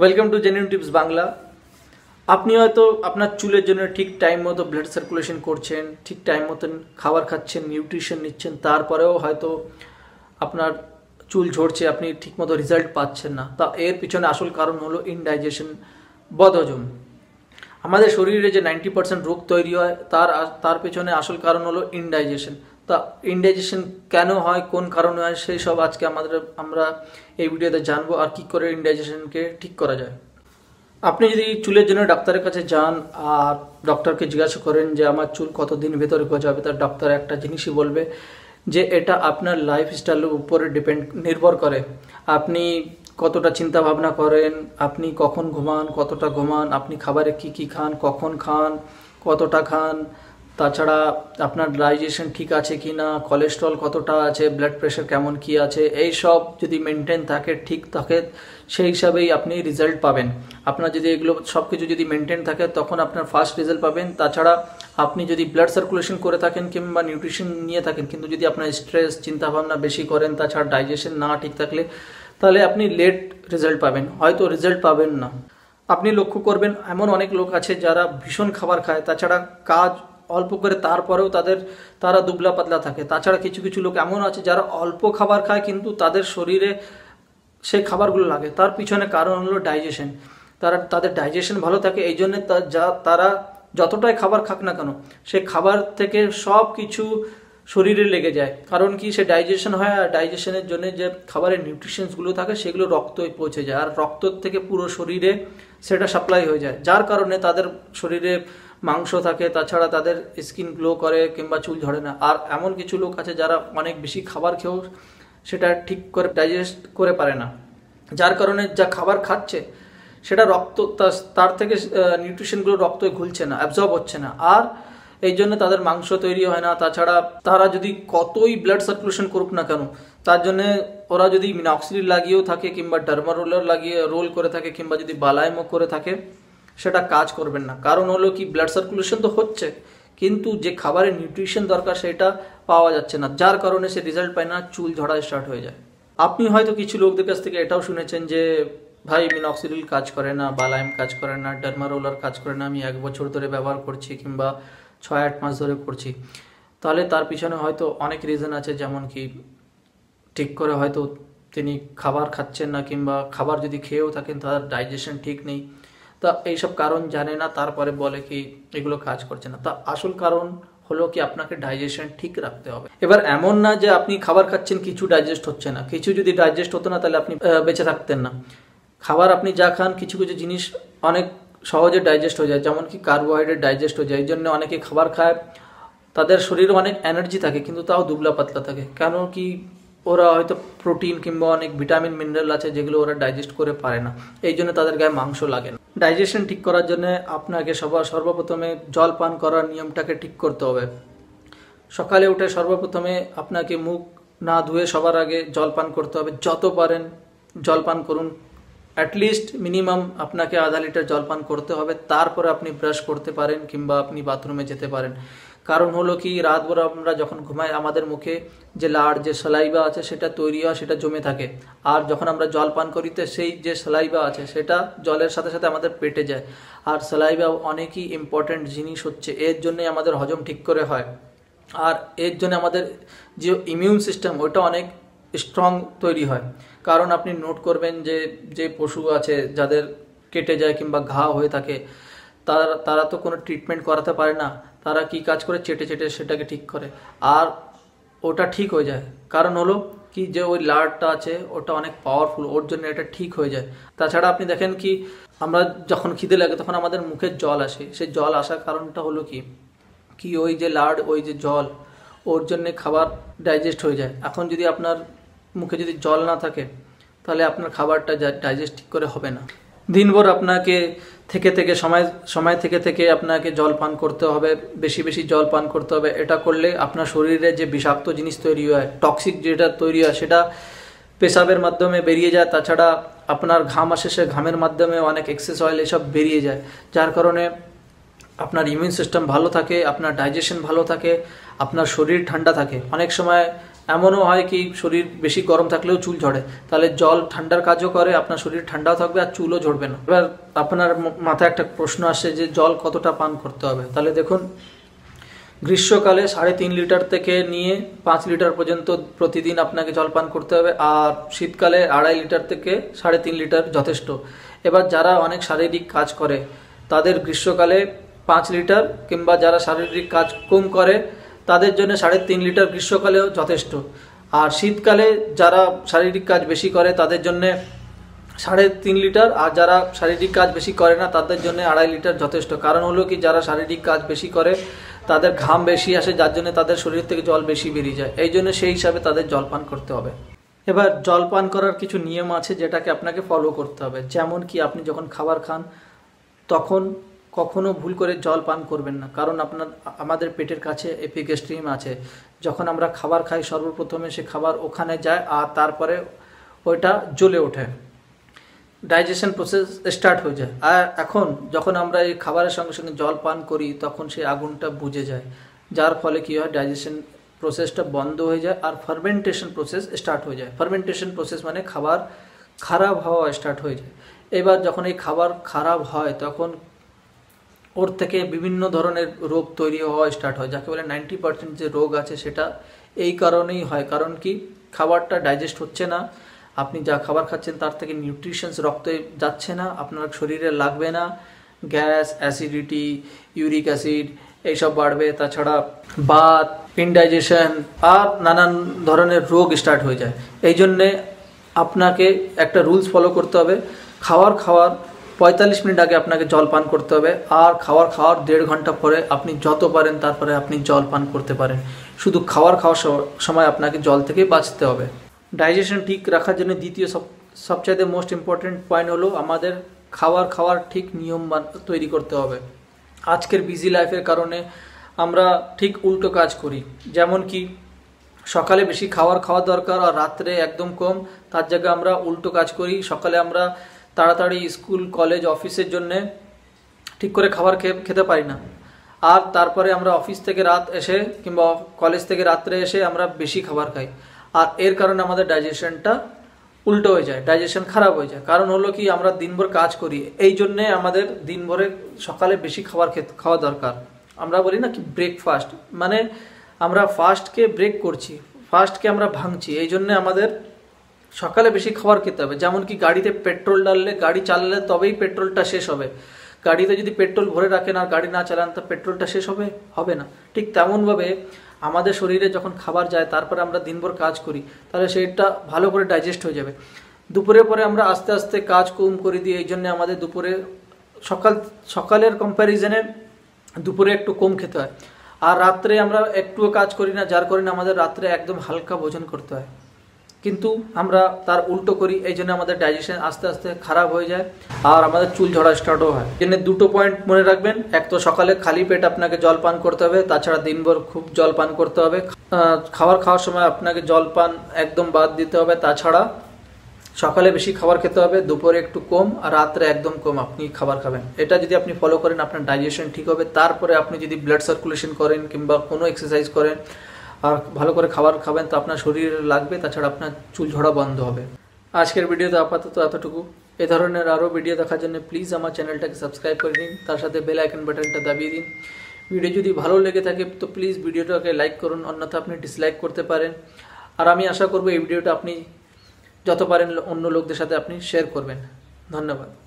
welcome to genuine tips Bangla আপনি হয়তো আপনার চুলের জন্য ঠিক টাইম মতো ব্লাড সার্কুলেশন করছেন ঠিক টাইম মতন খাবার খাচ্ছেন নিউট্রিশন নিচ্ছেন তারপরেও হয়তো আপনার চুল ঝরছে আপনি ঠিক মতো রেজাল্ট পাচ্ছেন না তা এর পিছনে আসল কারণ হলো ইনডাইজেশন বদহজম আমাদের শরীরে যে নাইনটি পার্সেন্ট রোগ তৈরি হয় তার তার পেছনে আসল কারণ হলো ইনডাইজেশন তা ইনডাইজেশন কেন হয় কোন কারণে হয় সেই সব আজকে আমাদের আমরা এই ভিডিওতে জানবো আর কি করে ইন্ডাইজেশনকে ঠিক করা যায় আপনি যদি চুলের জন্য ডাক্তারের কাছে যান আর ডক্টরকে জিজ্ঞাসা করেন যে আমার চুল কতদিন ভেতরে গজাবে তার ডক্টর একটা জিনিসই বলবে যে এটা আপনার লাইফস্টাইলের উপরে ডিপেন্ড নির্ভর করে আপনি কতটা চিন্তা ভাবনা করেন আপনি কখন ঘুমান কতটা ঘুমান আপনি খাবারে কি কি খান কখন খান কতটা খান তাছাড়া আপনার ডাইজেশন ঠিক আছে কি না কোলেস্ট্রল কতটা আছে ব্লাড প্রেশার কেমন কি আছে এই সব যদি মেনটেন থাকে ঠিক থাকে সেই হিসাবেই আপনি রেজাল্ট পাবেন আপনার যদি এগুলো সব কিছু যদি মেনটেন থাকে তখন আপনার ফার্স্ট রেজাল্ট পাবেন তাছাড়া আপনি যদি ব্লাড সার্কুলেশন করে থাকেন কিংবা নিউট্রিশন নিয়ে থাকেন কিন্তু যদি আপনার স্ট্রেস চিন্তাভাবনা বেশি করেন তাছাড়া ডাইজেশন না ঠিক থাকলে তাহলে আপনি লেট রেজাল্ট পাবেন হয়তো রেজাল্ট পাবেন না আপনি লক্ষ্য করবেন এমন অনেক লোক আছে যারা ভীষণ খাবার খায় তাছাড়া কাজ অল্প করে তারপরেও তাদের তারা দুবলা পাতলা থাকে তাছাড়া কিছু কিছু লোক এমন আছে যারা অল্প খাবার খায় কিন্তু তাদের শরীরে সেই খাবারগুলো লাগে তার পিছনে কারণ হলো ডাইজেশন তারা তাদের ডাইজেশন ভালো থাকে এই জন্যে যা তারা যতটাই খাবার খাক না কেন সে খাবার থেকে সব কিছু শরীরে লেগে যায় কারণ কি সে ডাইজেশন হয় আর ডাইজেশনের জন্য যে খাবারের নিউট্রিশনসগুলো থাকে সেগুলো রক্তে পৌঁছে যায় আর রক্ত থেকে পুরো শরীরে সেটা সাপ্লাই হয়ে যায় যার কারণে তাদের শরীরে মাংস থাকে তাছাড়া তাদের স্কিন গ্লো করে কিংবা চুল ঝরে না আর এমন কিছু লোক আছে যারা অনেক বেশি খাবার খেয়েও সেটা ঠিক করে ডাইজেস্ট করে পারে না যার কারণে যা খাবার খাচ্ছে সেটা রক্ত তার থেকে নিউট্রিশনগুলো রক্ত ঘুলছে না অ্যাবজর্ব হচ্ছে না আর এই জন্য তাদের মাংস তৈরি হয় না তাছাড়া তারা যদি কতই ব্লাড সার্কুলেশন করুক না কেন তার জন্য ওরা যদি মিনাক্সিল লাগিয়েও থাকে কিংবা ডার্মারোলার লাগিয়ে রোল করে থাকে কিংবা যদি বালায়মো করে থাকে সেটা কাজ করবেন না কারণ হলো কি ব্লাড সার্কুলেশন তো হচ্ছে কিন্তু যে খাবারের নিউট্রিশন দরকার সেটা পাওয়া যাচ্ছে না যার কারণে সে রেজাল্ট পায় না চুল ঝরা স্টার্ট হয়ে যায় আপনি হয়তো কিছু লোকদের কাছ থেকে এটাও শুনেছেন যে ভাই মিনক্সিডিল কাজ করে না বালাইম কাজ করে না ডার্মারোলার কাজ করে না আমি এক বছর ধরে ব্যবহার করছি কিংবা ছয় আট মাস ধরে করছি তাহলে তার পিছনে হয়তো অনেক রিজন আছে যেমন কি ঠিক করে হয়তো তিনি খাবার খাচ্ছেন না কিংবা খাবার যদি খেয়েও থাকেন তার ডাইজেশন ঠিক নেই তা এইসব কারণ জানে না তারপরে বলে কি এগুলো কাজ করছে না তা আসল কারণ হলো কি আপনাকে ডাইজেশন ঠিক রাখতে হবে এবার এমন না যে আপনি খাবার খাচ্ছেন কিছু ডাইজেস্ট হচ্ছে না কিছু যদি ডাইজেস্ট হতো না তাহলে আপনি বেঁচে থাকতেন না খাবার আপনি যা খান কিছু কিছু জিনিস অনেক সহজে ডাইজেস্ট হয়ে যায় যেমন কি কার্বোহাইড্রেট ডাইজেস্ট হয়ে যায় এই জন্য অনেকে খাবার খায় তাদের শরীরে অনেক এনার্জি থাকে কিন্তু তাও দুবলা পাতলা থাকে কেন কি ওরা হয়তো প্রোটিন কিংবা অনেক ভিটামিন মিনারেল আছে যেগুলো ওরা ডাইজেস্ট করে পারে না এই জন্য তাদের গায়ে মাংস লাগে না ডাইজেশন ঠিক করার জন্য আপনাকে সবার সর্বপ্রথমে জল পান করার নিয়মটাকে ঠিক করতে হবে সকালে উঠে সর্বপ্রথমে আপনাকে মুখ না ধুয়ে সবার আগে জল পান করতে হবে যত পারেন জল পান করুন অ্যাটলিস্ট মিনিমাম আপনাকে আধা লিটার জল পান করতে হবে তারপরে আপনি ব্রাশ করতে পারেন কিংবা আপনি বাথরুমে যেতে পারেন কারণ হলো কি রাতভর আমরা যখন ঘুমাই আমাদের মুখে যে লাড় যে সেলাইবা আছে সেটা তৈরি হয় সেটা জমে থাকে আর যখন আমরা জল পান করিতে সেই যে সেলাইবা আছে সেটা জলের সাথে সাথে আমাদের পেটে যায় আর সালাইবা অনেকই ইম্পর্ট্যান্ট জিনিস হচ্ছে এর জন্যই আমাদের হজম ঠিক করে হয় আর এর জন্য আমাদের যে ইমিউন সিস্টেম ওটা অনেক স্ট্রং তৈরি হয় কারণ আপনি নোট করবেন যে যে পশু আছে যাদের কেটে যায় কিংবা ঘা হয়ে থাকে তারা তারা তো কোনো ট্রিটমেন্ট করাতে পারে না তারা কি কাজ করে চেটে চেটে সেটাকে ঠিক করে আর ওটা ঠিক হয়ে যায় কারণ হলো কি যে ওই লার্ডটা আছে ওটা অনেক পাওয়ারফুল ওর জন্য এটা ঠিক হয়ে যায় তাছাড়া আপনি দেখেন কি আমরা যখন খিদে লাগে তখন আমাদের মুখে জল আসে সেই জল আসার কারণটা হলো কি কি ওই যে লাড ওই যে জল ওর জন্য খাবার ডাইজেস্ট হয়ে যায় এখন যদি আপনার মুখে যদি জল না থাকে তাহলে আপনার খাবারটা ডাইজেস্ট ঠিক করে হবে না দিনভর আপনাকে থেকে থেকে সময় সময় থেকে থেকে আপনাকে জল পান করতে হবে বেশি বেশি জল পান করতে হবে এটা করলে আপনার শরীরে যে বিষাক্ত জিনিস তৈরি হয় টক্সিক যেটা তৈরি হয় সেটা পেশাবের মাধ্যমে বেরিয়ে যায় তাছাড়া আপনার ঘাম আসে সে ঘামের মাধ্যমে অনেক এক্সেস অয়েল এসব বেরিয়ে যায় যার কারণে আপনার ইমিউন সিস্টেম ভালো থাকে আপনার ডাইজেশন ভালো থাকে আপনার শরীর ঠান্ডা থাকে অনেক সময় এমনও হয় কি শরীর বেশি গরম থাকলেও চুল ঝরে তাহলে জল ঠান্ডার কাজও করে আপনার শরীর ঠান্ডাও থাকবে আর চুলও ঝরবে না এবার আপনার মাথায় একটা প্রশ্ন আসে যে জল কতটা পান করতে হবে তাহলে দেখুন গ্রীষ্মকালে সাড়ে তিন লিটার থেকে নিয়ে পাঁচ লিটার পর্যন্ত প্রতিদিন আপনাকে জল পান করতে হবে আর শীতকালে আড়াই লিটার থেকে সাড়ে তিন লিটার যথেষ্ট এবার যারা অনেক শারীরিক কাজ করে তাদের গ্রীষ্মকালে পাঁচ লিটার কিংবা যারা শারীরিক কাজ কম করে তাদের জন্য সাড়ে তিন লিটার গ্রীষ্মকালেও যথেষ্ট আর শীতকালে যারা শারীরিক কাজ বেশি করে তাদের জন্যে সাড়ে তিন লিটার আর যারা শারীরিক কাজ বেশি করে না তাদের জন্য আড়াই লিটার যথেষ্ট কারণ হলো কি যারা শারীরিক কাজ বেশি করে তাদের ঘাম বেশি আসে যার জন্য তাদের শরীর থেকে জল বেশি বেরিয়ে যায় এই জন্য সেই হিসাবে তাদের জল পান করতে হবে এবার জল পান করার কিছু নিয়ম আছে যেটাকে আপনাকে ফলো করতে হবে যেমন কি আপনি যখন খাবার খান তখন কখনো ভুল করে জল পান করবেন না কারণ আপনার আমাদের পেটের কাছে এপিগেস্ট্রিম আছে যখন আমরা খাবার খাই সর্বপ্রথমে সে খাবার ওখানে যায় আর তারপরে ওইটা জ্বলে ওঠে ডাইজেশন প্রসেস স্টার্ট হয়ে যায় আর এখন যখন আমরা এই খাবারের সঙ্গে সঙ্গে জল পান করি তখন সেই আগুনটা বুঝে যায় যার ফলে কী হয় ডাইজেশন প্রসেসটা বন্ধ হয়ে যায় আর ফার্মেন্টেশন প্রসেস স্টার্ট হয়ে যায় ফার্মেন্টেশন প্রসেস মানে খাবার খারাপ হওয়া স্টার্ট হয়ে যায় এবার যখন এই খাবার খারাপ হয় তখন ওর থেকে বিভিন্ন ধরনের রোগ তৈরি হওয়া স্টার্ট হয় যাকে বলে নাইনটি পার্সেন্ট যে রোগ আছে সেটা এই কারণেই হয় কারণ কি খাবারটা ডাইজেস্ট হচ্ছে না আপনি যা খাবার খাচ্ছেন তার থেকে নিউট্রিশনস রক্তে যাচ্ছে না আপনার শরীরে লাগবে না গ্যাস অ্যাসিডিটি ইউরিক অ্যাসিড এইসব বাড়বে তাছাড়া বাত ইনডাইজেশন আর নানান ধরনের রোগ স্টার্ট হয়ে যায় এই জন্যে আপনাকে একটা রুলস ফলো করতে হবে খাওয়ার খাওয়ার পঁয়তাল্লিশ মিনিট আগে আপনাকে জল পান করতে হবে আর খাওয়ার খাওয়ার দেড় ঘন্টা পরে আপনি যত পারেন তারপরে আপনি জল পান করতে পারেন শুধু খাওয়ার খাওয়ার সময় আপনাকে জল থেকে বাঁচতে হবে ডাইজেশন ঠিক রাখার জন্য দ্বিতীয় সব সবচাইতে মোস্ট ইম্পর্ট্যান্ট পয়েন্ট হলো আমাদের খাওয়ার খাওয়ার ঠিক নিয়ম তৈরি করতে হবে আজকের বিজি লাইফের কারণে আমরা ঠিক উল্টো কাজ করি যেমন কি সকালে বেশি খাওয়ার খাওয়া দরকার আর রাত্রে একদম কম তার জায়গায় আমরা উল্টো কাজ করি সকালে আমরা তাড়াতাড়ি স্কুল কলেজ অফিসের জন্যে ঠিক করে খাবার খেতে পারি না আর তারপরে আমরা অফিস থেকে রাত এসে কিংবা কলেজ থেকে রাত্রে এসে আমরা বেশি খাবার খাই আর এর কারণে আমাদের ডাইজেশনটা উল্টো হয়ে যায় ডাইজেশন খারাপ হয়ে যায় কারণ হলো কি আমরা দিনভর কাজ করি এই জন্যে আমাদের দিনভরে সকালে বেশি খাবার খাওয়া দরকার আমরা বলি না কি ব্রেকফাস্ট মানে আমরা ফাস্টকে ব্রেক করছি ফাস্টকে আমরা ভাঙছি এই জন্যে আমাদের সকালে বেশি খাবার খেতে হবে যেমন কি গাড়িতে পেট্রোল ডাললে গাড়ি চালালে তবেই পেট্রোলটা শেষ হবে গাড়িতে যদি পেট্রোল ভরে রাখেন আর গাড়ি না চালান তা পেট্রোলটা শেষ হবে হবে না ঠিক তেমনভাবে আমাদের শরীরে যখন খাবার যায় তারপরে আমরা দিনভর কাজ করি তাহলে সেটা ভালো করে ডাইজেস্ট হয়ে যাবে দুপুরের পরে আমরা আস্তে আস্তে কাজ কম করে দিই এই জন্য আমাদের দুপুরে সকাল সকালের কম্প্যারিজনে দুপুরে একটু কম খেতে হয় আর রাত্রে আমরা একটুও কাজ করি না যার কারণে আমাদের রাত্রে একদম হালকা ভোজন করতে হয় কিন্তু আমরা তার উল্টো করি এই জন্য আমাদের ডাইজেশন আস্তে আস্তে খারাপ হয়ে যায় আর আমাদের চুল ঝরা স্টার্টও হয় জন্য দুটো পয়েন্ট মনে রাখবেন এক তো সকালে খালি পেট আপনাকে জল পান করতে হবে তাছাড়া দিনভর খুব জল পান করতে হবে খাবার খাওয়ার সময় আপনাকে জল পান একদম বাদ দিতে হবে তাছাড়া সকালে বেশি খাবার খেতে হবে দুপুরে একটু কম আর রাত্রে একদম কম আপনি খাবার খাবেন এটা যদি আপনি ফলো করেন আপনার ডাইজেশন ঠিক হবে তারপরে আপনি যদি ব্লাড সার্কুলেশন করেন কিংবা কোনো এক্সারসাইজ করেন আর ভালো করে খাবার খাবেন তো আপনার শরীর লাগবে তাছাড়া আপনার চুল ঝরা বন্ধ হবে আজকের ভিডিওতে আপাতত এতটুকু এ ধরনের আরও ভিডিও দেখার জন্য প্লিজ আমার চ্যানেলটাকে সাবস্ক্রাইব করে দিন তার সাথে বেল আইকন বাটনটা দাবিয়ে দিন ভিডিও যদি ভালো লেগে থাকে তো প্লিজ ভিডিওটাকে লাইক করুন অন্যথা আপনি ডিসলাইক করতে পারেন আর আমি আশা করব এই ভিডিওটা আপনি যত পারেন অন্য লোকদের সাথে আপনি শেয়ার করবেন ধন্যবাদ